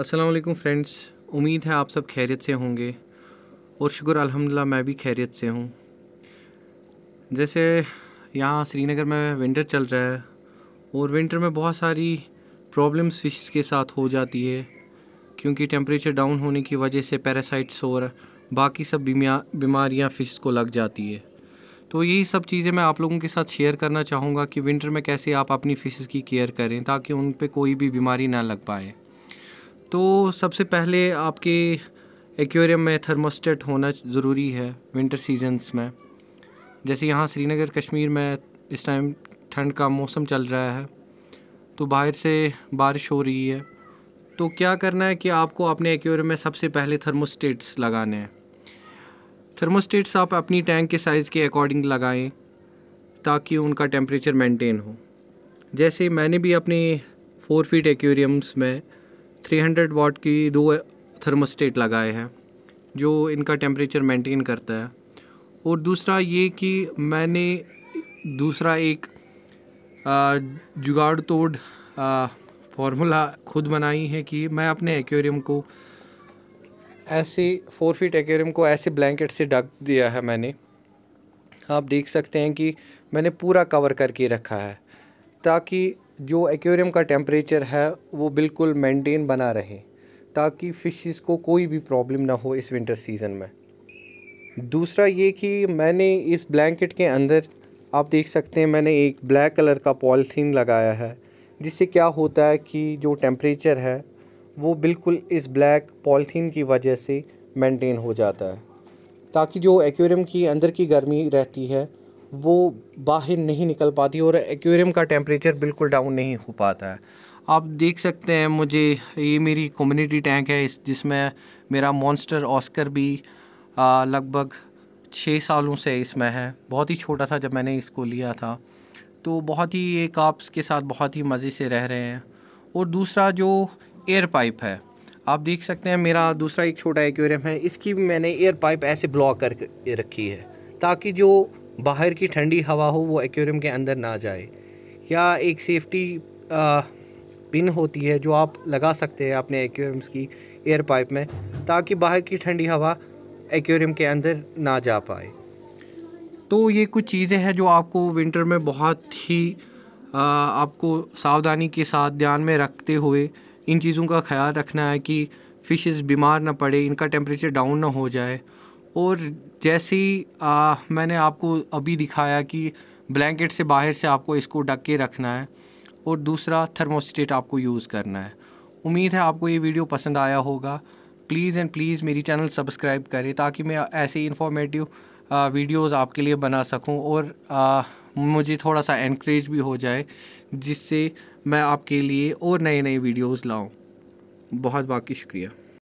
Aslam friends उम्मीद है आप सब खैरियत से होंगे और शुक्र अल्हम्दुलिल्लाह मैं भी खैरियत से हूँ जैसे यहाँ श्रीनगर में विंटर चल रहा है और विंटर में बहुत सारी प्रॉब्लम्स फिश के साथ हो जाती है क्योंकि टेम्परेचर डाउन होने की वजह से पैरासाइट्स और बाकी सब बीमारियाँ फ़िश को लग जाती है तो यही सब चीज़ें मैं आप लोगों के साथ शेयर करना चाहूँगा कि विंटर में कैसे आप अपनी फ़िशेस की केयर करें ताकि उन पर कोई भी बीमारी ना लग पाए तो सबसे पहले आपके एक्वेरियम में थर्मोस्टेट होना ज़रूरी है विंटर सीजन्स में जैसे यहाँ श्रीनगर कश्मीर में इस टाइम ठंड का मौसम चल रहा है तो बाहर से बारिश हो रही है तो क्या करना है कि आपको अपने एक्वेरियम में सबसे पहले थर्मोस्टेट्स लगाने हैं थर्मोस्टेट्स आप अपनी टैंक के साइज़ के अकॉर्डिंग लगाएं ताकि उनका टेम्परेचर मेंटेन हो जैसे मैंने भी अपने फोर फीट एक्वेरियम्स में 300 वाट की दो थर्मोस्टेट लगाए हैं जो इनका टेम्परेचर मेंटेन करता है और दूसरा ये कि मैंने दूसरा एक जुगाड़ तोड़ फार्मूला खुद बनाई है कि मैं अपने एक्वेरियम को ऐसे फोर फीट एक्वेरियम को ऐसे ब्लैंकेट से ढक दिया है मैंने आप देख सकते हैं कि मैंने पूरा कवर करके रखा है ताकि जो एक्वेरियम का टेम्परेचर है वो बिल्कुल मेंटेन बना रहे ताकि फ़िशेस को कोई भी प्रॉब्लम ना हो इस विंटर सीज़न में दूसरा ये कि मैंने इस ब्लैंकेट के अंदर आप देख सकते हैं मैंने एक ब्लैक कलर का पॉलीथीन लगाया है जिससे क्या होता है कि जो टेम्परेचर है वो बिल्कुल इस ब्लैक पॉलीथीन की वजह से मेंटेन हो जाता है ताकि जो एक्वेरियम की अंदर की गर्मी रहती है वो बाहर नहीं निकल पाती और एक्वेरियम का टेम्परेचर बिल्कुल डाउन नहीं हो पाता है आप देख सकते हैं मुझे ये मेरी कम्युनिटी टैंक है इस जिसमें मेरा मॉन्स्टर ऑस्कर भी लगभग छः सालों से इसमें है बहुत ही छोटा था जब मैंने इसको लिया था तो बहुत ही ये काप्स के साथ बहुत ही मज़े से रह रहे हैं और दूसरा जो एयर पाइप है आप देख सकते हैं मेरा दूसरा एक छोटा एक्वेरियम है इसकी भी मैंने एयर पाइप ऐसे ब्लॉक कर रखी है ताकि जो बाहर की ठंडी हवा हो वो एक्वेरियम के अंदर ना जाए या एक सेफ्टी पिन होती है जो आप लगा सकते हैं अपने एक्वेरियम्स की एयर पाइप में ताकि बाहर की ठंडी हवा एक्वेरियम के अंदर ना जा पाए तो ये कुछ चीज़ें हैं जो आपको विंटर में बहुत ही आ, आपको सावधानी के साथ ध्यान में रखते हुए इन चीज़ों का ख्याल रखना है कि फ़िशेस बीमार ना पड़े इनका टेम्परेचर डाउन ना हो जाए और जैसे ही मैंने आपको अभी दिखाया कि ब्लैंकेट से बाहर से आपको इसको ढक के रखना है और दूसरा थर्मोस्टेट आपको यूज़ करना है उम्मीद है आपको ये वीडियो पसंद आया होगा प्लीज़ एंड प्लीज़ मेरी चैनल सब्सक्राइब करें ताकि मैं ऐसे इन्फॉर्मेटिव वीडियोस आपके लिए बना सकूं और आ, मुझे थोड़ा सा इनक्रेज भी हो जाए जिससे मैं आपके लिए और नए नए वीडियोस लाऊं बहुत बाकी शुक्रिया